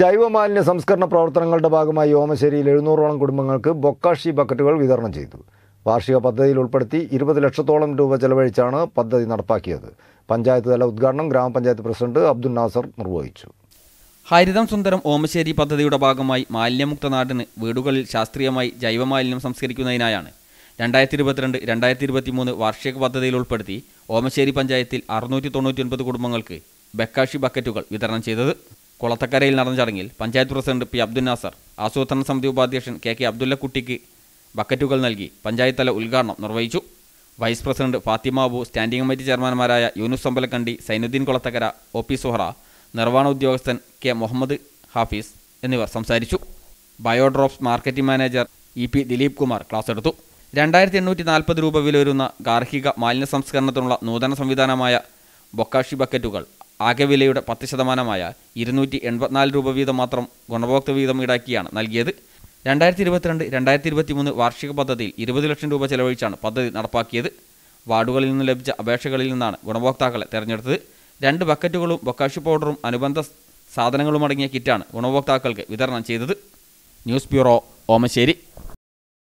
ജൈവമാലിന്യ സംസ്കരണ പ്രവർത്തനങ്ങളുടെ ഭാഗമായി ഓമശ്ശേരിയിൽ എഴുന്നൂറോളം കുടുംബങ്ങൾക്ക് ബൊക്കാഷി ബക്കറ്റുകൾ വിതരണം ചെയ്തു വാർഷിക പദ്ധതിയിൽ ഉൾപ്പെടുത്തി ഇരുപത് ലക്ഷത്തോളം രൂപ ചെലവഴിച്ചാണ് പദ്ധതി നടപ്പാക്കിയത് പഞ്ചായത്ത് തല ഉദ്ഘാടനം ഗ്രാമപഞ്ചായത്ത് പ്രസിഡന്റ് അബ്ദുൽ നാസർ നിർവഹിച്ചു ഹരിതം സുന്ദരം ഓമശ്ശേരി പദ്ധതിയുടെ ഭാഗമായി മാലിന്യമുക്ത നാടിന് വീടുകളിൽ ശാസ്ത്രീയമായി ജൈവമാലിന്യം സംസ്കരിക്കുന്നതിനായാണ് രണ്ടായിരത്തി ഇരുപത്തിരണ്ട് രണ്ടായിരത്തി ഇരുപത്തിമൂന്ന് വാർഷിക പദ്ധതിയിൽ ഉൾപ്പെടുത്തി ഓമശ്ശേരി പഞ്ചായത്തിൽ അറുന്നൂറ്റി തൊണ്ണൂറ്റി ഒൻപത് കുടുംബങ്ങൾക്ക് ബക്കാഷി ബക്കറ്റുകൾ വിതരണം ചെയ്തത് കൊളത്തക്കരയിൽ നടന്ന ചടങ്ങിൽ പഞ്ചായത്ത് പ്രസിഡന്റ് പി അബ്ദുൽ നാസർ ആസൂത്രണ സമിതി ഉപാധ്യക്ഷൻ കെ കെ അബ്ദുല്ലക്കുട്ടിക്ക് ബക്കറ്റുകൾ നൽകി പഞ്ചായത്ത് തല ഉദ്ഘാടനം നിർവഹിച്ചു vice president Fathima Abu standing committee ചെയർമാൻമാരായ യൂനുസ് അമ്പലക്കണ്ടി സൈനുദ്ദീൻ കൊളത്തക്കര ഒ പി സുഹറ നിർവ്വഹണ ഉദ്യോഗസ്ഥൻ കെ മുഹമ്മദ് ഹാഫീസ് എന്നിവർ സംസാരിച്ചു Biodrops marketing manager E P Dileep Kumar class എടുത്തു രണ്ടായിരത്തി എണ്ണൂറ്റി നാൽപ്പത് രൂപ വില വരുന്ന ഗാർഹിക മാലിന്യ സംസ്കരണത്തിനുള്ള നൂതന സംവിധാനമായ ബൊക്കാഷി ബക്കറ്റുകൾ ആകെ വിലയുടെ പത്ത് ശതമാനമായ ഇരുന്നൂറ്റി എൺപത്തിനാല് രൂപ വീതം മാത്രം ഗുണഭോക്തൃ വീതം ഈടാക്കിയാണ് നൽകിയത് രണ്ടായിരത്തി ഇരുപത്തിരണ്ട് രണ്ടായിരത്തി ഇരുപത്തിമൂന്ന് വാർഷിക പദ്ധതിയിൽ ഇരുപത് ലക്ഷം രൂപ ചെലവഴിച്ചാണ് പദ്ധതി നടപ്പാക്കിയത് വാർഡുകളിൽ നിന്ന് ലഭിച്ച അപേക്ഷകളിൽ നിന്നാണ് ഗുണഭോക്താക്കളെ തെരഞ്ഞെടുത്തത് രണ്ട് ബക്കറ്റുകളും ബൊക്കാഷി പൗഡറും അനുബന്ധ സാധനങ്ങളുമടങ്ങിയ കിറ്റാണ് ഗുണഭോക്താക്കൾക്ക് വിതരണം ചെയ്തത് ന്യൂസ് ബ്യൂറോ ഓമശ്ശേരി